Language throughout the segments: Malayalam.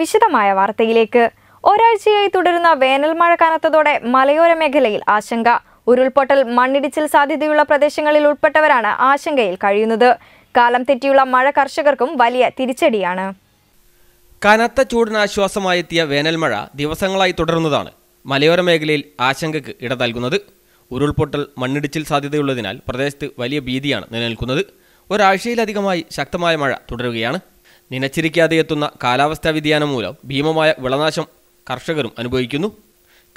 വിശദമായ വാർത്തയിലേക്ക് ഒരാഴ്ചയായി തുടരുന്ന വേനൽ മഴ കനത്തതോടെ മലയോര മേഖലയിൽ ആശങ്ക ഉരുൾപൊട്ടൽ മണ്ണിടിച്ചിൽ സാധ്യതയുള്ള പ്രദേശങ്ങളിൽ ഉൾപ്പെട്ടവരാണ് ആശങ്കയിൽ കഴിയുന്നത് കാലം തെറ്റിയുള്ള മഴ കർഷകർക്കും വലിയ തിരിച്ചടിയാണ് കനത്ത ചൂടിനാശ്വാസമായെത്തിയ വേനൽ വേനൽമഴ ദിവസങ്ങളായി തുടരുന്നതാണ് മലയോര മേഖലയിൽ ആശങ്കയ്ക്ക് ഇട നൽകുന്നത് ഉരുൾപൊട്ടൽ മണ്ണിടിച്ചിൽ സാധ്യതയുള്ളതിനാൽ പ്രദേശത്ത് വലിയ ഭീതിയാണ് നിലനിൽക്കുന്നത് ഒരാഴ്ചയിലധികമായി ശക്തമായ മഴ തുടരുകയാണ് നിനച്ചിരിക്കാതെ എത്തുന്ന കാലാവസ്ഥാ വ്യതിയാനം മൂലം ഭീമമായ വിളനാശം കർഷകരും അനുഭവിക്കുന്നു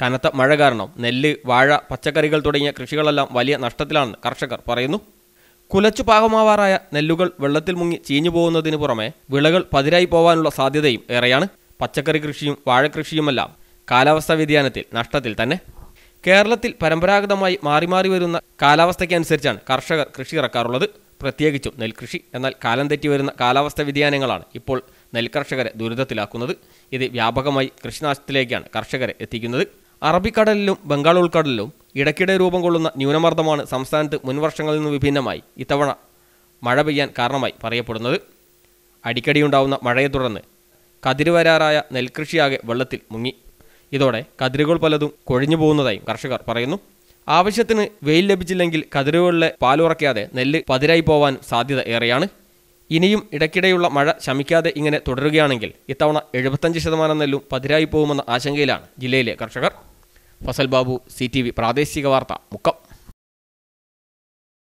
കനത്ത മഴ കാരണം നെല്ല് വാഴ പച്ചക്കറികൾ തുടങ്ങിയ കൃഷികളെല്ലാം വലിയ നഷ്ടത്തിലാണെന്ന് കർഷകർ പറയുന്നു കുലച്ചു പാകമാവാറായ നെല്ലുകൾ വെള്ളത്തിൽ മുങ്ങി ചീഞ്ഞു പോകുന്നതിന് പുറമെ വിളകൾ പതിരായി പോവാനുള്ള സാധ്യതയും ഏറെയാണ് പച്ചക്കറി കൃഷിയും വാഴക്കൃഷിയുമെല്ലാം കാലാവസ്ഥാ വ്യതിയാനത്തിൽ നഷ്ടത്തിൽ തന്നെ കേരളത്തിൽ പരമ്പരാഗതമായി മാറി മാറി വരുന്ന കാലാവസ്ഥയ്ക്കനുസരിച്ചാണ് കർഷകർ കൃഷി ഇറക്കാറുള്ളത് പ്രത്യേകിച്ചും നെൽകൃഷി എന്നാൽ കാലം തെറ്റി വരുന്ന കാലാവസ്ഥ വ്യതിയാനങ്ങളാണ് ഇപ്പോൾ നെൽകർഷകരെ ദുരിതത്തിലാക്കുന്നത് ഇത് വ്യാപകമായി കൃഷിനാശത്തിലേക്കാണ് കർഷകരെ എത്തിക്കുന്നത് അറബിക്കടലിലും ബംഗാൾ ഉൾക്കടലിലും ഇടയ്ക്കിടെ രൂപം കൊള്ളുന്ന ന്യൂനമർദ്ദമാണ് സംസ്ഥാനത്ത് മുൻവർഷങ്ങളിൽ നിന്ന് വിഭിന്നമായി ഇത്തവണ മഴ പെയ്യാൻ കാരണമായി പറയപ്പെടുന്നത് അടിക്കടിയുണ്ടാവുന്ന മഴയെ തുടർന്ന് കതിരുവരാറായ നെൽകൃഷിയാകെ വെള്ളത്തിൽ മുങ്ങി ഇതോടെ കതിരുകൾ പലതും കൊഴിഞ്ഞു പോകുന്നതായും കർഷകർ പറയുന്നു ആവശ്യത്തിന് വെയിൽ ലഭിച്ചില്ലെങ്കിൽ കതിരുകളിലെ പാലുറക്കാതെ നെല്ല് പതിരായി പോവാൻ സാധ്യത ഏറെയാണ് ഇനിയും ഇടയ്ക്കിടെയുള്ള മഴ ശമിക്കാതെ ഇങ്ങനെ തുടരുകയാണെങ്കിൽ ഇത്തവണ എഴുപത്തഞ്ച് ശതമാനം നെല്ലും പതിരായി പോകുമെന്ന ആശങ്കയിലാണ് ജില്ലയിലെ കർഷകർ ഫസൽ ബാബു സി പ്രാദേശിക വാർത്ത മുക്കം